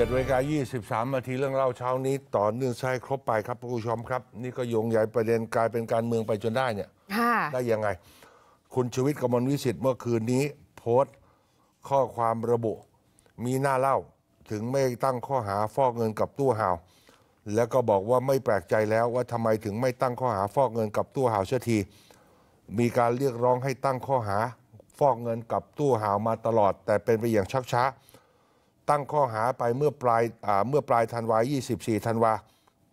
จ็เวลายี่สสิบามนาทีเรื่องเล่าเช้านี้ต่อเนื่องใช้ครบไปครับผู้ชมครับ นี่ก็โยงใหญ่ประเด็นกลายเป็นการเมืองไปจนได้เนี่ยได้ยังไง คุณชวิตกมลวิสิทธิ์เมื่อคืนนี้โพสต์ข้อความระบุ มีหน้าเล่าถึงไม่ตั้งข้อหาฟอกเงินกับตู้ห่าวแล้วก็บอกว่าไม่แปลกใจแล้วว่าทำไมถึงไม่ตั้งข้อหาฟอกเงินกับตู้ห่าวเช่ยที มีการเรียกร้องให้ตั้งข้อหาฟอกเงินกับตู้ห่าวมาตลอด แต่เป็นไปอย่างชักช้าตั้งข้อหาไปเมื่อปลายเมื่อปลายธันวา24ธันวา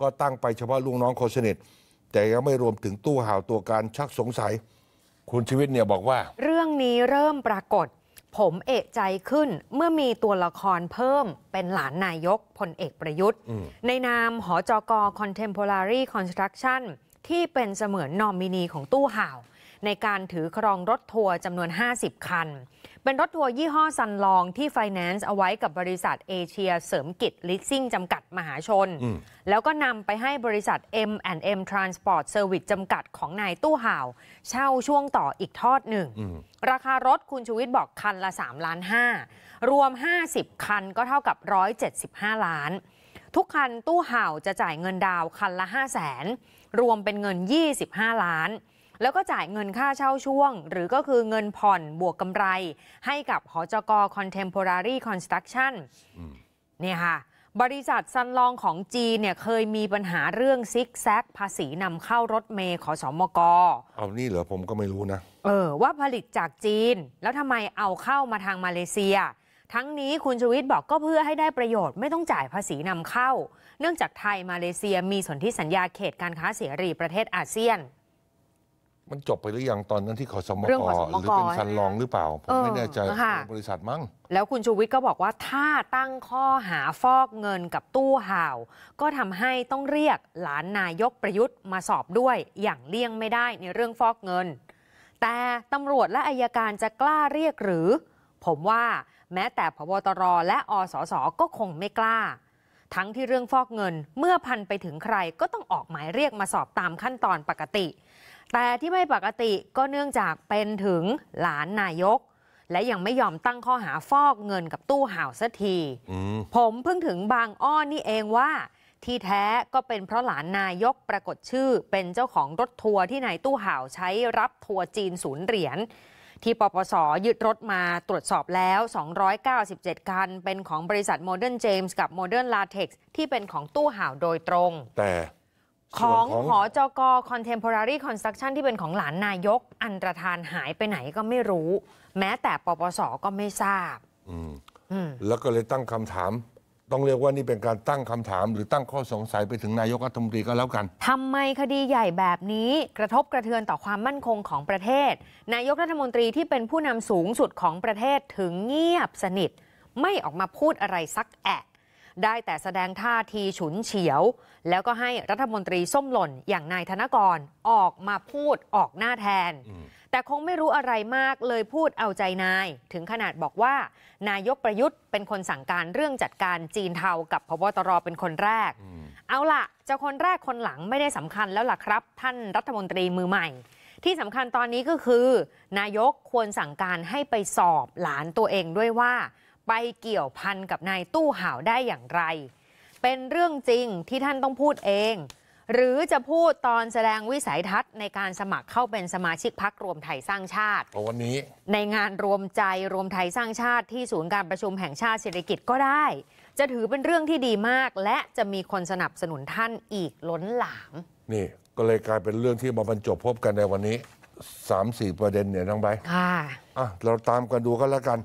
ก็ตั้งไปเฉพาะลุงน้องคนสนิท แต่ยังไม่รวมถึงตู้ห่าวตัวการชักสงสัยคุณชีวิตเนี่ยบอกว่า เรื่องนี้เริ่มปรากฏ ผมเอกใจขึ้นเมื่อมีตัวละครเพิ่มเป็นหลานนายกพลเอกประยุทธ์ ในนามหอจอกอ Contemporary Construction ที่เป็นเสมือนนอมินีของตู้ห่าว ในการถือครองรถทัวร์จำนวน 50 คัน เป็นรถทัวร์ยี่ห้อซันลองที่ไฟแนนซ์เอาไว้กับบริษัทเอเชียเสริมกิจลิสซิ่งจำกัดมหาชน แล้วก็นำไปให้บริษัท M&M Transport Service จำกัดของนายตู้ห่าว เช่าช่วงต่ออีกทอดหนึ่ง ราคารถคุณชูวิทย์บอกคันละ3ล้าน5รวม 50 คันก็เท่ากับ 175 ล้านทุกคันตู้เห่าจะจ่ายเงินดาวคันละ 5 0 0แสนรวมเป็นเงิน 25 ล้าน แล้วก็จ่ายเงินค่าเช่าช่วง หรือก็คือเงินผ่อนบวกกำไรให้กับหอจกคอนเทมพอร์รี่คอนสตรักชั่นเนี่ยค่ะบริษัทซันลองของจีนเนี่ยเคยมีปัญหาเรื่องซิกแซกภาษีนำเข้ารถเมย์ขอสอมกอเอานี่เหรอผมก็ไม่รู้นะ เออว่าผลิตจากจีนแล้วทำไมเอาเข้ามาทางมาเลเซียทั้งนี้คุณชูวิทย์บอกก็เพื่อให้ได้ประโยชน์ไม่ต้องจ่ายภาษีนำเข้า เนื่องจากไทยมาเลเซียมีสนธิสัญญา เขตการค้าเสรีประเทศอาเซียน มันจบไปหรือยังตอนนั้นที่ขอสมกหรือเป็นซันลองหรือเปล่า ผมไม่แน่ใจบริษัทมั้งแล้วคุณชูวิทย์ก็บอกว่าถ้าตั้งข้อหาฟอกเงินกับตู้ห่าว ก็ทำให้ต้องเรียกหลานนายกประยุทธ์มาสอบด้วยอย่างเลี่ยงไม่ได้ในเรื่องฟอกเงิน แต่ตำรวจและอายการจะกล้าเรียกหรือผมว่าแม้แต่พบตรและอสสก็คงไม่กล้า ทั้งที่เรื่องฟอกเงิน เมื่อพันไปถึงใครก็ต้องออกหมายเรียกมาสอบตามขั้นตอนปกติ แต่ที่ไม่ปกติก็เนื่องจากเป็นถึงหลานนายก และยังไม่ยอมตั้งข้อหาฟอกเงินกับตู้ห่าวสักทีผมเพิ่งถึงบางอ้อนี่เองว่า ที่แท้ก็เป็นเพราะหลานนายกปรากฏชื่อเป็นเจ้าของรถทัวร์ที่นายตู้ห่าวใช้รับทัวร์จีนศูนย์เหรียญที่ปปส ยึดรถมาตรวจสอบแล้ว 297 คันเป็นของบริษัทโมเดิร์นเจมส์กับโมเดิร์นลาเท็กซ์ที่เป็นของตู้ห่าวโดยตรง แต่ของหอจกอนเทมพอร r รี่คอนสตรักชั่นที่เป็นของหลานนายก อันตรธานหายไปไหนก็ไม่รู้ แม้แต่ปปส ก็ไม่ทราบ แล้วก็เลยตั้งคำถามต้องเรียกว่านี่เป็นการตั้งคำถามหรือตั้งข้อสงสัยไปถึงนายกรัฐมนตรีก็แล้วกันทำไมคดีใหญ่แบบนี้กระทบกระเทือนต่อความมั่นคงของประเทศ นายกรัฐมนตรีที่เป็นผู้นำสูงสุดของประเทศถึงเงียบสนิทไม่ออกมาพูดอะไรสักแอะ ได้แต่แสดงท่าทีฉุนเฉียว แล้วก็ให้รัฐมนตรีส้มหล่นอย่างนายธนกรออกมาพูดออกหน้าแทนแต่คงไม่รู้อะไรมากเลยพูดเอาใจนาย ถึงขนาดบอกว่า นายกประยุทธ์ เป็นคนสั่งการเรื่องจัดการจีนเทา กับพบตรเป็นคนแรก เอาล่ะจะคนแรกคนหลังไม่ได้สำคัญแล้วล่ะครับ ท่านรัฐมนตรีมือใหม่ ที่สำคัญตอนนี้ก็คือ นายกควรสั่งการให้ไปสอบหลานตัวเองด้วยว่า ไปเกี่ยวพันกับนายตู้ห่าวได้อย่างไร เป็นเรื่องจริงที่ท่านต้องพูดเองหรือจะพูดตอนแสดงวิสัยทัศน์ในการสมัครเข้าเป็นสมาชิกพักรวมไทยสร้างชาติวันนี้ในงานรวมใจรวมไทยสร้างชาติที่ศูนย์การประชุมแห่งชาติเศรษฐกิจก็ได้ จะถือเป็นเรื่องที่ดีมาก และจะมีคนสนับสนุนท่านอีกล้นหลามนี่ก็เลยกลายเป็นเรื่องที่มาบรรจบพบกันในวันนี้สามสี่ประเด็นเนี่ยน้องใบค่ะอ่ะเราตามกันดูก็แล้วกัน